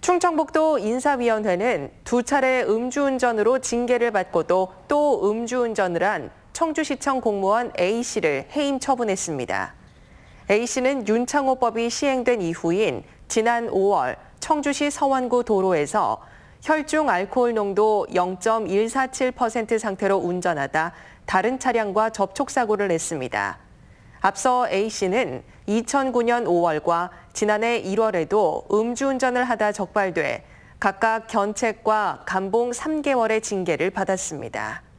충청북도 인사위원회는 두 차례 음주운전으로 징계를 받고도 또 음주운전을 한 청주시청 공무원 A씨를 해임 처분했습니다. A씨는 윤창호법이 시행된 이후인 지난 5월 청주시 서원구 도로에서 혈중 알코올 농도 0.147% 상태로 운전하다 다른 차량과 접촉사고를 냈습니다. 앞서 A씨는 2009년 5월과 지난해 1월에도 음주운전을 하다 적발돼 각각 견책과 감봉 3개월의 징계를 받았습니다.